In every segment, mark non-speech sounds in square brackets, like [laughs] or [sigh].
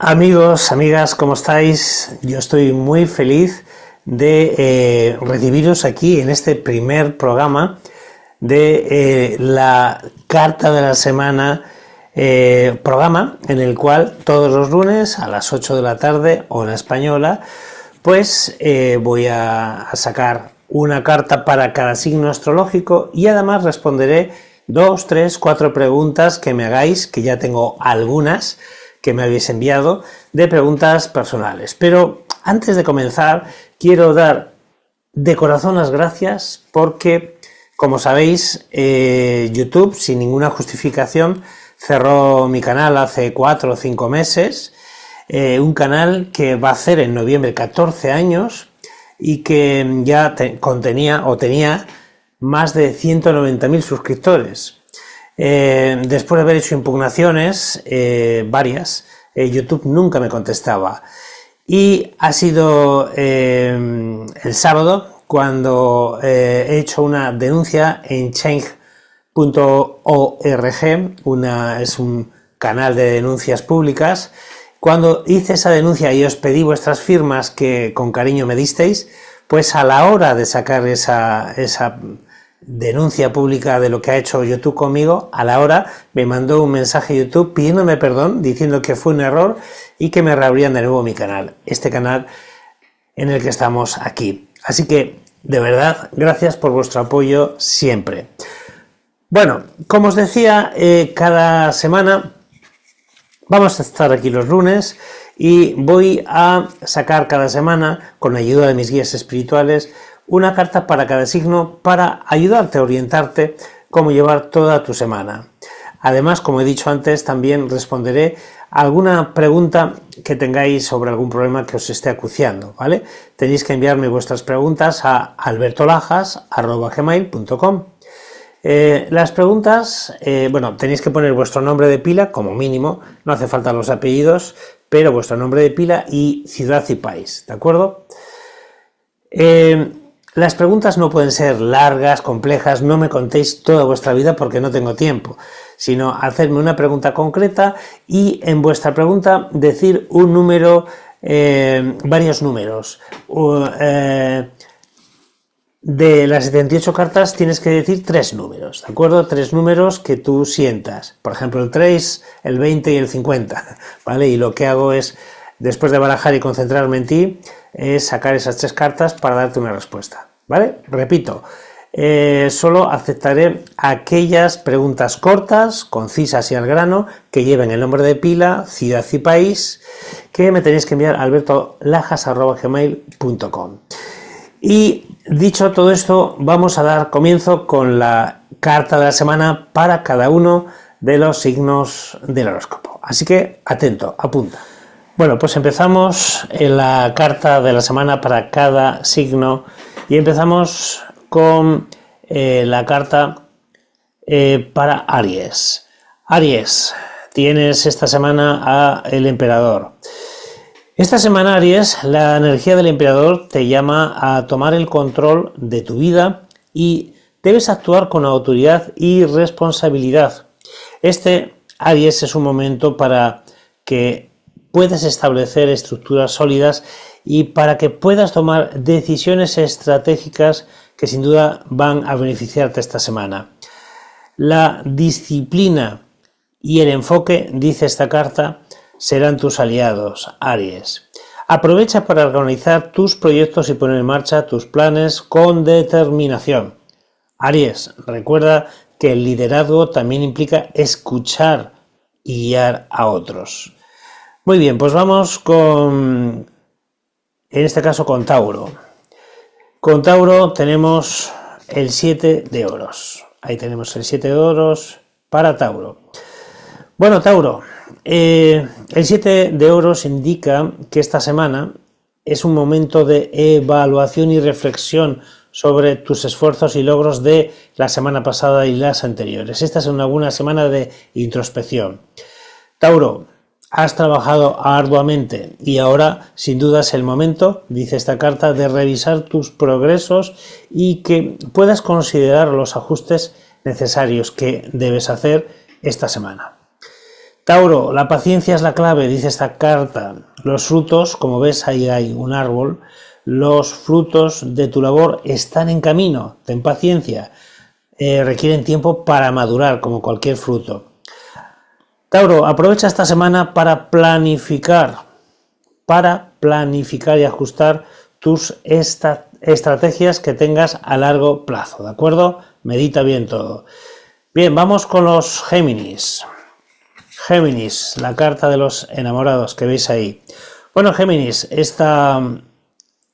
Amigos, amigas, ¿cómo estáis? Yo estoy muy feliz de eh, recibiros aquí en este primer programa de eh, la Carta de la Semana, eh, programa en el cual todos los lunes a las 8 de la tarde, hora española, pues voy a, a sacar una carta para cada signo astrológico y además responderé dos, tres, cuatro preguntas que me hagáis, que ya tengo algunas que me habéis enviado de preguntas personales. Pero antes de comenzar, quiero dar de corazón las gracias porque, como sabéis, eh, YouTube, sin ninguna justificación, cerró mi canal hace cuatro o cinco meses. Eh, un canal que va a hacer en noviembre 14 años y que ya contenía o tenía más de 190.000 suscriptores. Eh, después de haber hecho impugnaciones, eh, varias, eh, YouTube nunca me contestaba. Y ha sido el sábado cuando he hecho una denuncia en change.org, es un canal de denuncias públicas. Cuando hice esa denuncia y os pedí vuestras firmas que con cariño me disteis, pues a la hora de sacar esa denuncia pública de lo que ha hecho YouTube conmigo, a la hora me mandó un mensaje YouTube pidiéndome perdón, diciendo que fue un error y que me reabrían de nuevo mi canal, este canal en el que estamos aquí. Así que, de verdad, gracias por vuestro apoyo siempre. Bueno, como os decía, eh, cada semana vamos a estar aquí los lunes y voy a sacar cada semana, con la ayuda de mis guías espirituales, una carta para cada signo para ayudarte a orientarte cómo llevar toda tu semana. Además, como he dicho antes, también responderé alguna pregunta que tengáis sobre algún problema que os esté acuciando, ¿vale? Tenéis que enviarme vuestras preguntas a albertolajas.gmail.com eh, las preguntas, eh, bueno, tenéis que poner vuestro nombre de pila como mínimo, no hace falta los apellidos, pero vuestro nombre de pila y ciudad y país, ¿de acuerdo? Eh, las preguntas no pueden ser largas, complejas, no me contéis toda vuestra vida porque no tengo tiempo, sino hacerme una pregunta concreta y en vuestra pregunta decir un número, eh, varios números. Eh, de las 78 cartas tienes que decir tres números, ¿de acuerdo? Tres números que tú sientas. Por ejemplo, el 3, el 20 y el 50, [laughs] ¿vale? Y lo que hago es, después de barajar y concentrarme en ti, es sacar esas tres cartas para darte una respuesta. ¿Vale? Repito, eh, solo aceptaré aquellas preguntas cortas, concisas y al grano, que lleven el nombre de pila, ciudad y país, que me tenéis que enviar a albertolajas.gmail.com. Y dicho todo esto, vamos a dar comienzo con la carta de la semana para cada uno de los signos del horóscopo. Así que atento, apunta. Bueno, pues empezamos en la carta de la semana para cada signo y empezamos con eh, la carta eh, para Aries. Aries, tienes esta semana a el emperador. Esta semana, Aries, la energía del emperador te llama a tomar el control de tu vida y debes actuar con autoridad y responsabilidad. Este, Aries, es un momento para que puedas establecer estructuras sólidas y para que puedas tomar decisiones estratégicas que sin duda van a beneficiarte esta semana. La disciplina y el enfoque, dice esta carta, serán tus aliados, Aries. Aprovecha para organizar tus proyectos y poner en marcha tus planes con determinación. Aries, recuerda que el liderazgo también implica escuchar y guiar a otros. Muy bien, pues vamos con en este caso con Tauro. Con Tauro tenemos el 7 de oros. Ahí tenemos el 7 de oros para Tauro. Bueno, Tauro, eh, el 7 de oros indica que esta semana es un momento de evaluación y reflexión sobre tus esfuerzos y logros de la semana pasada y las anteriores. Esta es una, buena semana de introspección. Tauro, Has trabajado arduamente y ahora sin duda es el momento, dice esta carta, de revisar tus progresos y que puedas considerar los ajustes necesarios que debes hacer esta semana. Tauro, la paciencia es la clave, dice esta carta. Los frutos, como ves ahí hay un árbol, los frutos de tu labor están en camino, ten paciencia. Eh, requieren tiempo para madurar, como cualquier fruto. Tauro, aprovecha esta semana para planificar, para planificar y ajustar tus estrategias que tengas a largo plazo, ¿de acuerdo? Medita bien todo. Bien, vamos con los Géminis. Géminis, la carta de los enamorados que veis ahí. Bueno, Géminis, esta,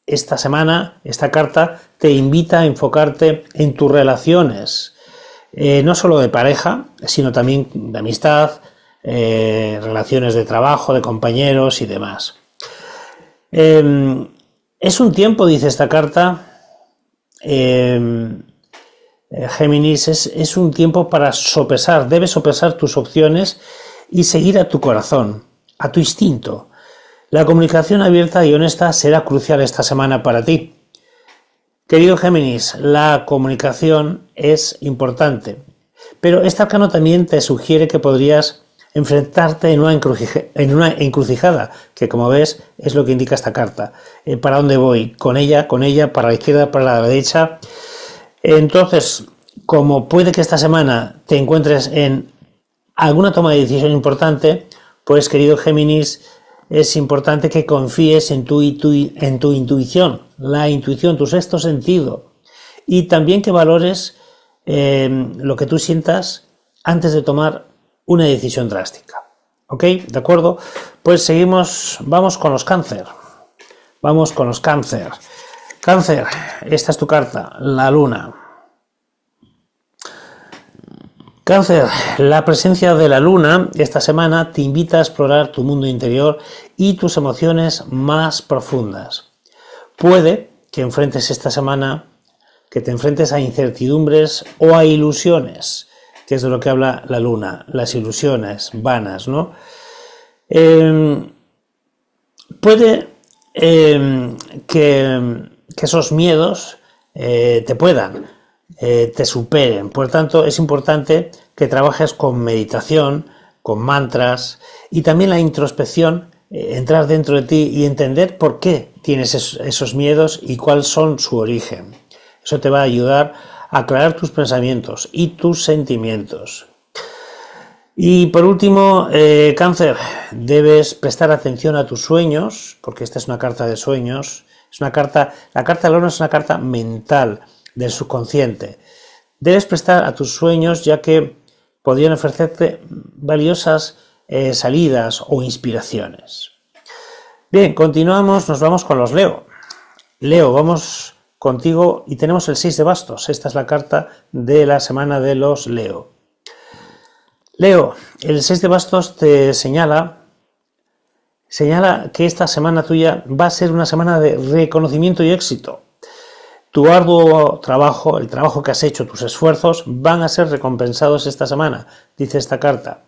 esta semana, esta carta te invita a enfocarte en tus relaciones, eh, no solo de pareja, sino también de amistad, eh, relaciones de trabajo, de compañeros y demás. Em, es un tiempo, dice esta carta, em, eh, Géminis, es, un tiempo para sopesar, debes sopesar tus opciones y seguir a tu corazón, a tu instinto. La comunicación abierta y honesta será crucial esta semana para ti. Querido Géminis, la comunicación es importante, pero esta cano también te sugiere que podrías enfrentarte en una, encrucijada, que como ves es lo que indica esta carta. Eh, ¿Para dónde voy? Con ella, con ella, para la izquierda, para la derecha. Entonces, como puede que esta semana te encuentres en alguna toma de decisión importante, pues querido Géminis, es importante que confíes en tu, en tu intuición, la intuición, tu sexto sentido, y también que valores eh, lo que tú sientas antes de tomar una decisión drástica. ¿Ok? ¿De acuerdo? Pues seguimos, vamos con los cáncer. Vamos con los cáncer. Cáncer, esta es tu carta, la luna. Cáncer, la presencia de la luna esta semana te invita a explorar tu mundo interior y tus emociones más profundas. Puede que enfrentes esta semana, que te enfrentes a incertidumbres o a ilusiones que es de lo que habla la luna, las ilusiones vanas, ¿no? Em, puede em, que, esos miedos eh, te puedan, eh, te superen. Por tanto, es importante que trabajes con meditación, con mantras y también la introspección, eh, entrar dentro de ti y entender por qué tienes esos, miedos y cuál son su origen. Eso te va a ayudar aclarar tus pensamientos y tus sentimientos. Y por último, eh, cáncer, debes prestar atención a tus sueños, porque esta es una carta de sueños. Es una carta, la carta de es una carta mental del subconsciente. Debes prestar a tus sueños ya que podrían ofrecerte valiosas eh, salidas o inspiraciones. Bien, continuamos, nos vamos con los Leo. Leo, vamos contigo y tenemos el 6 de bastos. Esta es la carta de la semana de los Leo. Leo, el 6 de bastos te señala señala que esta semana tuya va a ser una semana de reconocimiento y éxito. Tu arduo trabajo, el trabajo que has hecho, tus esfuerzos van a ser recompensados esta semana, dice esta carta.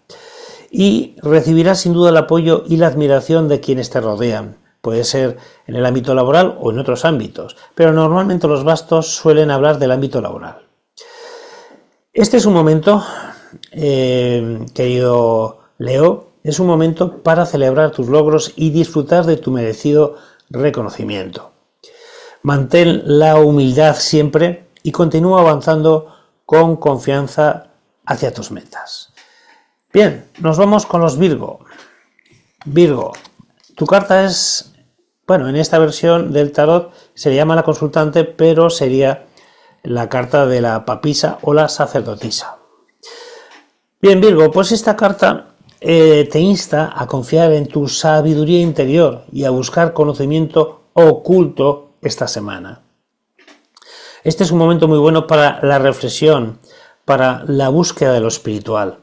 Y recibirás sin duda el apoyo y la admiración de quienes te rodean. Puede ser en el ámbito laboral o en otros ámbitos, pero normalmente los bastos suelen hablar del ámbito laboral. Este es un momento, eh, querido Leo, es un momento para celebrar tus logros y disfrutar de tu merecido reconocimiento. Mantén la humildad siempre y continúa avanzando con confianza hacia tus metas. Bien, nos vamos con los Virgo. Virgo, tu carta es bueno, en esta versión del tarot se le llama la consultante, pero sería la carta de la papisa o la sacerdotisa. Bien, Virgo, pues esta carta eh, te insta a confiar en tu sabiduría interior y a buscar conocimiento oculto esta semana. Este es un momento muy bueno para la reflexión, para la búsqueda de lo espiritual.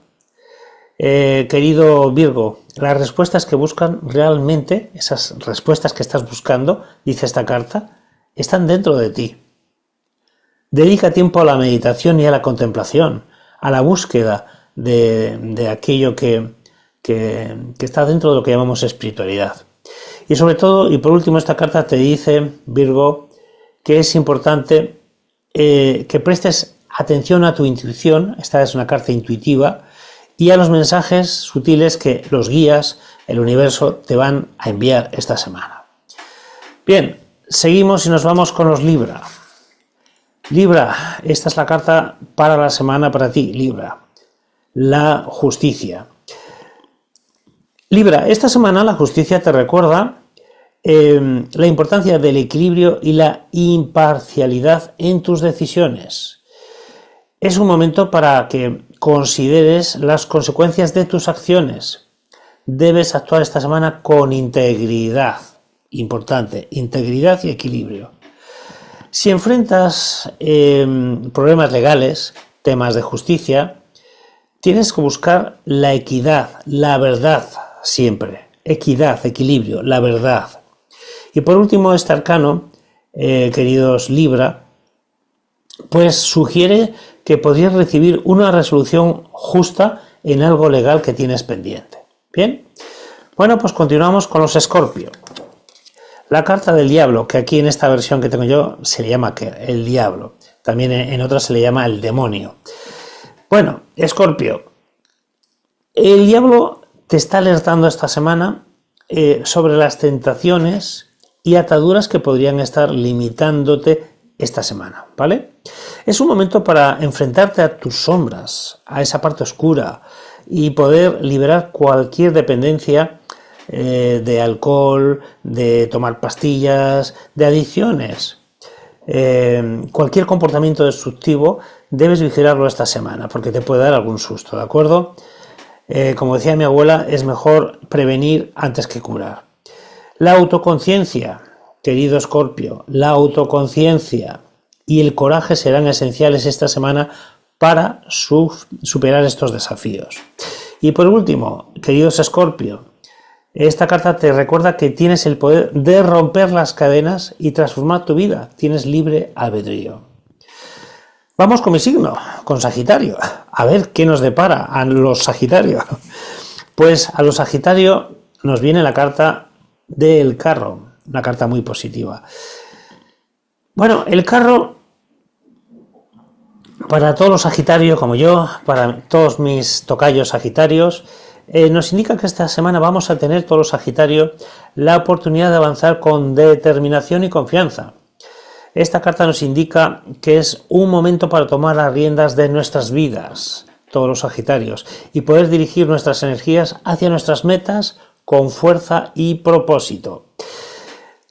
Eh, querido Virgo, las respuestas que buscan realmente, esas respuestas que estás buscando, dice esta carta, están dentro de ti. Dedica tiempo a la meditación y a la contemplación, a la búsqueda de, aquello que, está dentro de lo que llamamos espiritualidad. Y sobre todo, y por último, esta carta te dice, Virgo, que es importante eh, que prestes atención a tu intuición, esta es una carta intuitiva, y a los mensajes sutiles que los guías, el universo, te van a enviar esta semana. Bien, seguimos y nos vamos con los Libra. Libra, esta es la carta para la semana para ti, Libra. La justicia. Libra, esta semana la justicia te recuerda em, la importancia del equilibrio y la imparcialidad en tus decisiones. Es un momento para que consideres las consecuencias de tus acciones. Debes actuar esta semana con integridad. Importante, integridad y equilibrio. Si enfrentas em, problemas legales, temas de justicia, tienes que buscar la equidad, la verdad siempre. Equidad, equilibrio, la verdad. Y por último, este arcano, eh, queridos Libra, pues sugiere que podrías recibir una resolución justa en algo legal que tienes pendiente. Bien, bueno, pues continuamos con los Scorpio. La carta del diablo, que aquí en esta versión que tengo yo se le llama el diablo, también en otras se le llama el demonio. Bueno, Escorpio, el diablo te está alertando esta semana eh, sobre las tentaciones y ataduras que podrían estar limitándote esta semana, ¿vale? Es un momento para enfrentarte a tus sombras, a esa parte oscura y poder liberar cualquier dependencia eh, de alcohol, de tomar pastillas, de adicciones. Eh, cualquier comportamiento destructivo debes vigilarlo esta semana porque te puede dar algún susto, ¿de acuerdo? Eh, como decía mi abuela, es mejor prevenir antes que curar. La autoconciencia, Querido Escorpio, la autoconciencia y el coraje serán esenciales esta semana para superar estos desafíos. Y por último, queridos Escorpio, esta carta te recuerda que tienes el poder de romper las cadenas y transformar tu vida. Tienes libre albedrío. Vamos con mi signo, con Sagitario. A ver qué nos depara a los Sagitario. Pues a los Sagitario nos viene la carta del carro una carta muy positiva. Bueno, el carro para todos los Sagitarios como yo, para todos mis tocayos Sagitarios, eh, nos indica que esta semana vamos a tener todos los Sagitarios la oportunidad de avanzar con determinación y confianza. Esta carta nos indica que es un momento para tomar las riendas de nuestras vidas, todos los Sagitarios, y poder dirigir nuestras energías hacia nuestras metas con fuerza y propósito.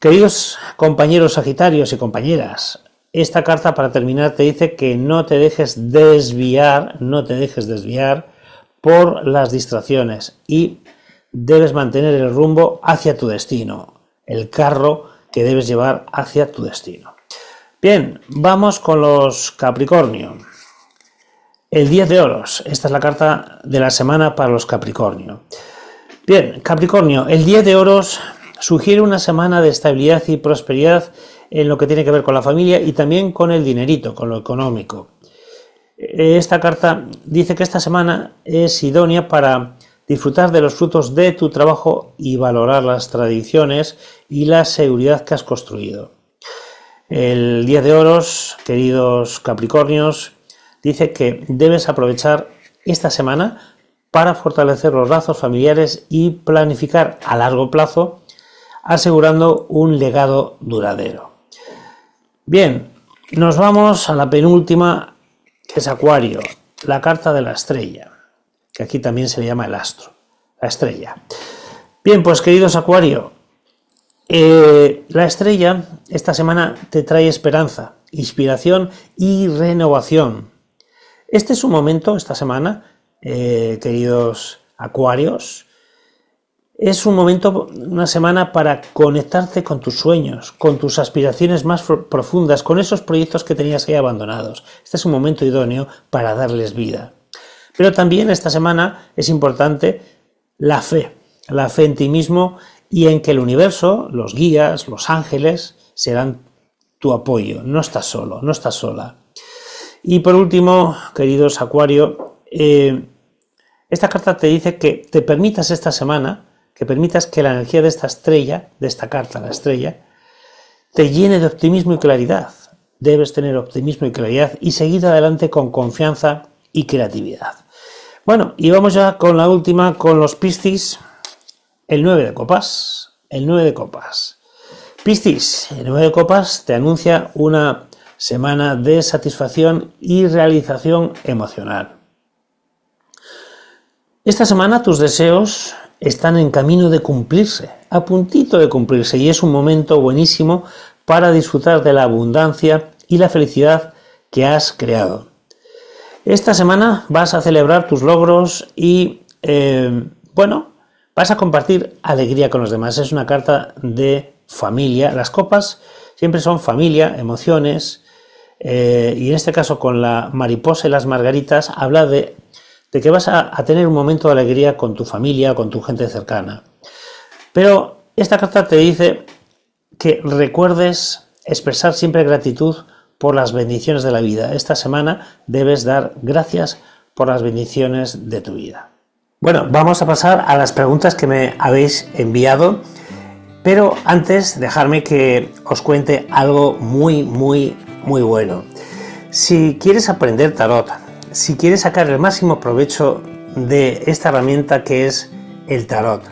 Queridos compañeros Sagitarios y compañeras, esta carta para terminar te dice que no te dejes desviar, no te dejes desviar por las distracciones y debes mantener el rumbo hacia tu destino, el carro que debes llevar hacia tu destino. Bien, vamos con los Capricornio. El 10 de oros, esta es la carta de la semana para los Capricornio. Bien, Capricornio, el 10 de oros sugiere una semana de estabilidad y prosperidad en lo que tiene que ver con la familia y también con el dinerito, con lo económico. Eh, esta carta dice que esta semana es idónea para disfrutar de los frutos de tu trabajo y valorar las tradiciones y la seguridad que has construido. El Día de oros, queridos Capricornios, dice que debes aprovechar esta semana para fortalecer los lazos familiares y planificar a largo plazo asegurando un legado duradero. Bien, nos vamos a la penúltima, que es Acuario, la carta de la estrella, que aquí también se le llama el astro, la estrella. Bien, pues queridos Acuario, eh, la estrella esta semana te trae esperanza, inspiración y renovación. Este es un momento, esta semana, eh, queridos Acuarios, es un momento, una semana para conectarte con tus sueños, con tus aspiraciones más profundas, con esos proyectos que tenías ahí abandonados. Este es un momento idóneo para darles vida. Pero también esta semana es importante la fe, la fe en ti mismo y en que el universo, los guías, los ángeles, serán tu apoyo. No estás solo, no estás sola. Y por último, queridos Acuario, eh, esta carta te dice que te permitas esta semana que permitas que la energía de esta estrella, de esta carta, la estrella, te llene de optimismo y claridad. Debes tener optimismo y claridad y seguir adelante con confianza y creatividad. Bueno, y vamos ya con la última, con los Piscis, el 9 de copas, el 9 de copas. Piscis, el 9 de copas te anuncia una semana de satisfacción y realización emocional. Esta semana tus deseos están en camino de cumplirse, a puntito de cumplirse, y es un momento buenísimo para disfrutar de la abundancia y la felicidad que has creado. Esta semana vas a celebrar tus logros y, eh, bueno, vas a compartir alegría con los demás. Es una carta de familia. Las copas siempre son familia, emociones, eh, y en este caso con la mariposa y las margaritas habla de de que vas a, tener un momento de alegría con tu familia, con tu gente cercana. Pero esta carta te dice que recuerdes expresar siempre gratitud por las bendiciones de la vida. Esta semana debes dar gracias por las bendiciones de tu vida. Bueno, vamos a pasar a las preguntas que me habéis enviado. Pero antes, dejarme que os cuente algo muy, muy, muy bueno. Si quieres aprender tarot, si quieres sacar el máximo provecho de esta herramienta que es el tarot.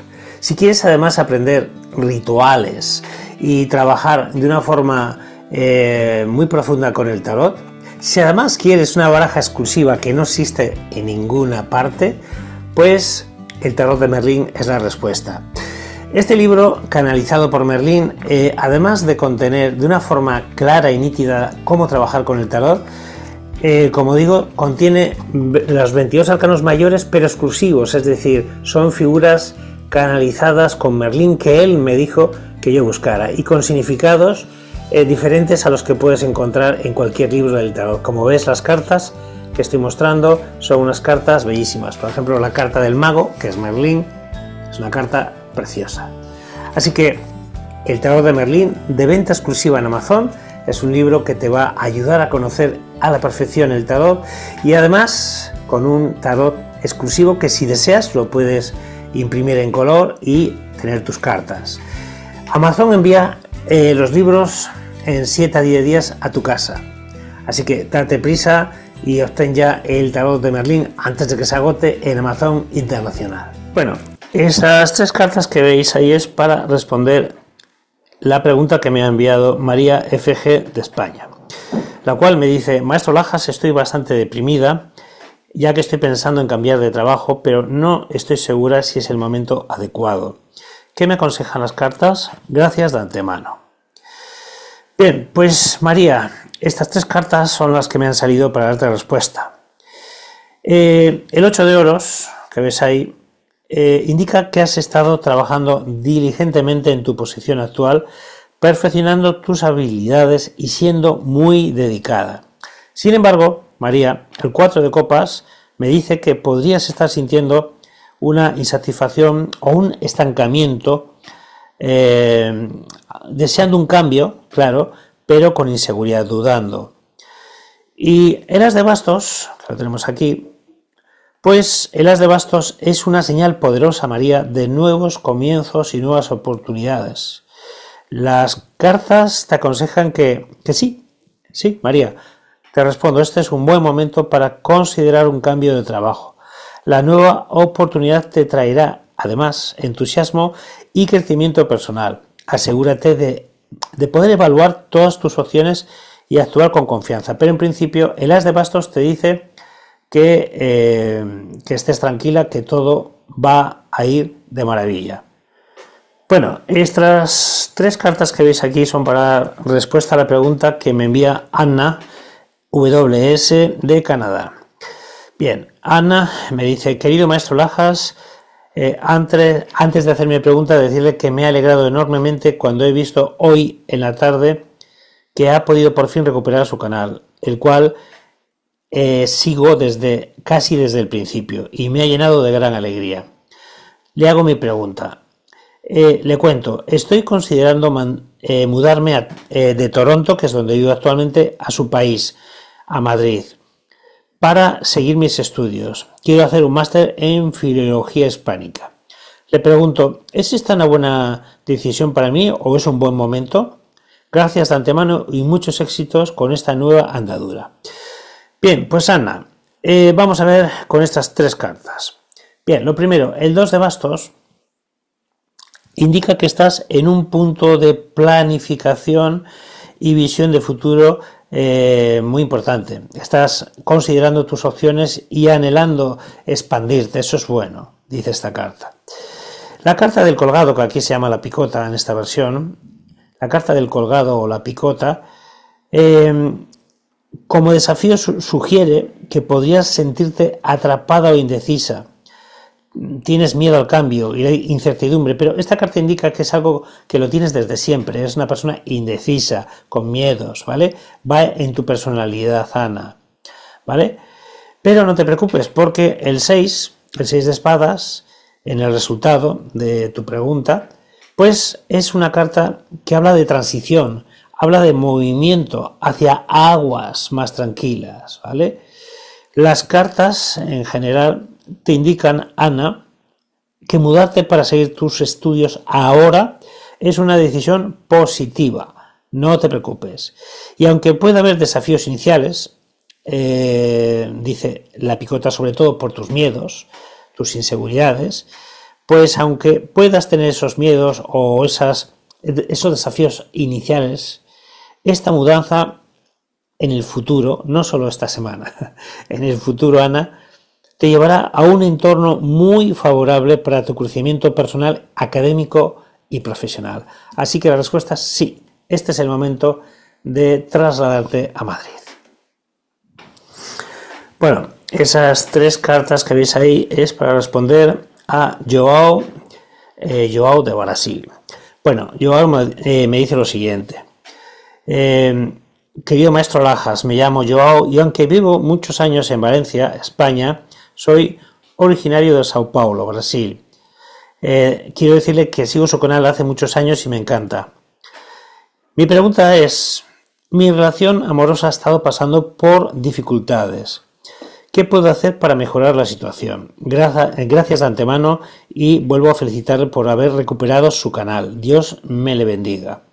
Si quieres además aprender rituales y trabajar de una forma eh, muy profunda con el tarot, si además quieres una baraja exclusiva que no existe en ninguna parte, pues el tarot de Merlín es la respuesta. Este libro, canalizado por Merlín, eh, además de contener de una forma clara y nítida cómo trabajar con el tarot, eh, como digo, contiene los 22 arcanos mayores pero exclusivos, es decir, son figuras canalizadas con Merlín que él me dijo que yo buscara y con significados eh, diferentes a los que puedes encontrar en cualquier libro del tarot. Como ves, las cartas que estoy mostrando son unas cartas bellísimas. Por ejemplo, la carta del mago, que es Merlín, es una carta preciosa. Así que el tarot de Merlín, de venta exclusiva en Amazon, es un libro que te va a ayudar a conocer a la perfección el tarot y además con un tarot exclusivo que si deseas lo puedes imprimir en color y tener tus cartas. Amazon envía eh, los libros en 7 a 10 días a tu casa. Así que date prisa y obtén ya el tarot de Merlín antes de que se agote en Amazon Internacional. Bueno, esas tres cartas que veis ahí es para responder la pregunta que me ha enviado María FG de España la cual me dice, maestro Lajas, estoy bastante deprimida, ya que estoy pensando en cambiar de trabajo, pero no estoy segura si es el momento adecuado. ¿Qué me aconsejan las cartas? Gracias de antemano. Bien, pues María, estas tres cartas son las que me han salido para darte respuesta. Eh, el 8 de oros, que ves ahí, eh, indica que has estado trabajando diligentemente en tu posición actual perfeccionando tus habilidades y siendo muy dedicada. Sin embargo, María, el 4 de copas, me dice que podrías estar sintiendo una insatisfacción o un estancamiento, eh, deseando un cambio, claro, pero con inseguridad, dudando. Y el as de bastos, lo tenemos aquí, pues el as de bastos es una señal poderosa, María, de nuevos comienzos y nuevas oportunidades. Las cartas te aconsejan que, sí, sí, María. Te respondo, este es un buen momento para considerar un cambio de trabajo. La nueva oportunidad te traerá, además, entusiasmo y crecimiento personal. Asegúrate de, poder evaluar todas tus opciones y actuar con confianza. Pero en principio, el as de bastos te dice que, eh, que estés tranquila, que todo va a ir de maravilla. Bueno, estas tres cartas que veis aquí son para respuesta a la pregunta que me envía Anna WS de Canadá. Bien, Ana me dice, querido maestro Lajas, eh, antes, de hacer mi pregunta, decirle que me ha alegrado enormemente cuando he visto hoy en la tarde que ha podido por fin recuperar su canal, el cual eh, sigo desde casi desde el principio y me ha llenado de gran alegría. Le hago mi pregunta. Eh, le cuento, estoy considerando eh, mudarme eh, de Toronto, que es donde vivo actualmente, a su país, a Madrid, para seguir mis estudios. Quiero hacer un máster en filología hispánica. Le pregunto, ¿es esta una buena decisión para mí o es un buen momento? Gracias de antemano y muchos éxitos con esta nueva andadura. Bien, pues Ana, vamos a ver con estas tres cartas. Bien, lo primero, el 2 de bastos indica que estás en un punto de planificación y visión de futuro eh, muy importante. Estás considerando tus opciones y anhelando expandirte. Eso es bueno, dice esta carta. La carta del colgado, que aquí se llama la picota en esta versión, la carta del colgado o la picota, eh, como desafío sugiere que podrías sentirte atrapada o indecisa tienes miedo al cambio y la incertidumbre, pero esta carta indica que es algo que lo tienes desde siempre, ...es una persona indecisa, con miedos, ¿vale? Va en tu personalidad, Ana, ¿vale? Pero no te preocupes, porque el 6, el 6 de espadas, en el resultado de tu pregunta, pues es una carta que habla de transición, habla de movimiento hacia aguas más tranquilas, ¿vale? Las cartas en general te indican, Ana, que mudarte para seguir tus estudios ahora es una decisión positiva. No te preocupes. Y aunque pueda haber desafíos iniciales, eh, dice la picota sobre todo por tus miedos, tus inseguridades, pues aunque puedas tener esos miedos o esas, esos desafíos iniciales, esta mudanza en el futuro, no solo esta semana, [laughs] en el futuro, Ana, te llevará a un entorno muy favorable para tu crecimiento personal, académico y profesional. Así que la respuesta es sí, este es el momento de trasladarte a Madrid. Bueno, esas tres cartas que veis ahí es para responder a Joao, eh, de Brasil. Bueno, Joao me, eh, dice lo siguiente. Eh, querido maestro Lajas, me llamo Joao y aunque vivo muchos años en Valencia, España, soy originario de Sao Paulo, Brasil. Eh, quiero decirle que sigo su canal hace muchos años y me encanta. Mi pregunta es, mi relación amorosa ha estado pasando por dificultades. ¿Qué puedo hacer para mejorar la situación? Eh, gracias de antemano y vuelvo a felicitarle por haber recuperado su canal. Dios me le bendiga.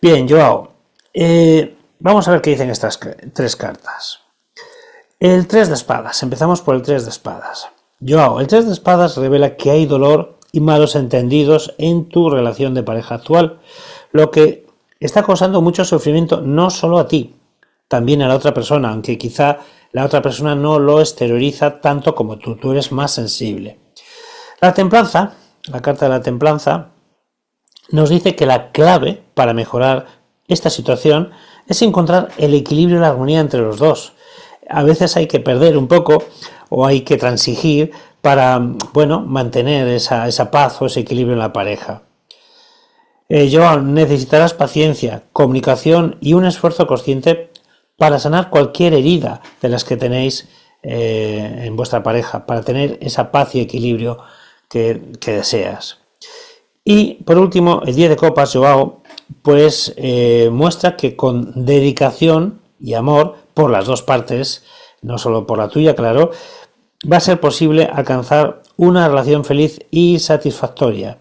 Bien, Joao, eh, vamos a ver qué dicen estas tres cartas. El 3 de espadas. Empezamos por el 3 de espadas. yo el 3 de espadas revela que hay dolor y malos entendidos en tu relación de pareja actual, lo que está causando mucho sufrimiento no solo a ti, también a la otra persona, aunque quizá la otra persona no lo exterioriza tanto como tú, tú eres más sensible. La templanza, la carta de la templanza, nos dice que la clave para mejorar esta situación es encontrar el equilibrio y la armonía entre los dos a veces hay que perder un poco o hay que transigir para, bueno, mantener esa, paz o ese equilibrio en la pareja. Eh, necesitarás paciencia, comunicación y un esfuerzo consciente para sanar cualquier herida de las que tenéis eh, en vuestra pareja, para tener esa paz y equilibrio que, deseas. Y por último, el Día de copas, Joao, pues eh, muestra que con dedicación y amor por las dos partes, no solo por la tuya, claro, va a ser posible alcanzar una relación feliz y satisfactoria.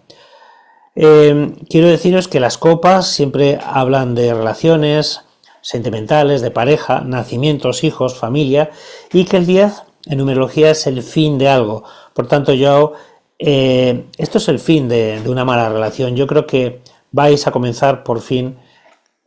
Eh, quiero deciros que las copas siempre hablan de relaciones sentimentales, de pareja, nacimientos, hijos, familia, y que el 10 en numerología es el fin de algo. Por tanto, yo, eh, esto es el fin de una mala relación. Yo creo que vais a comenzar por fin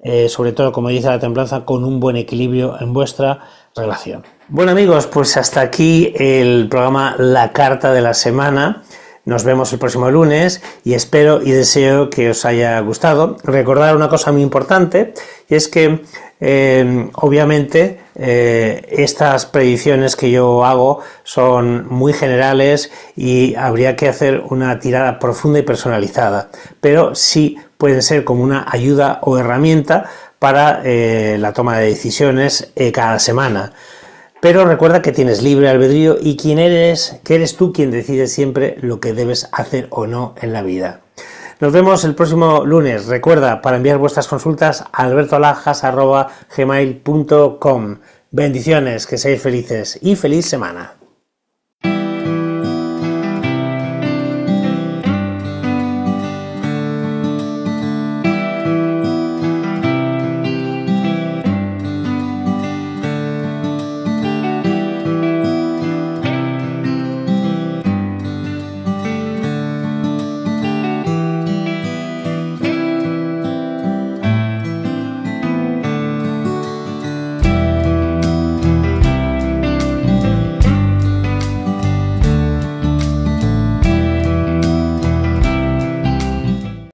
eh, sobre todo, como dice la templanza, con un buen equilibrio en vuestra relación. Bueno amigos, pues hasta aquí el programa La Carta de la Semana. Nos vemos el próximo lunes y espero y deseo que os haya gustado. Recordar una cosa muy importante y es que eh, obviamente eh, estas predicciones que yo hago son muy generales y habría que hacer una tirada profunda y personalizada. Pero si pueden ser como una ayuda o herramienta para eh, la toma de decisiones eh, cada semana. Pero recuerda que tienes libre albedrío y quién eres, que eres tú quien decide siempre lo que debes hacer o no en la vida. Nos vemos el próximo lunes. Recuerda, para enviar vuestras consultas, albertoalajas.com Bendiciones, que seáis felices y feliz semana.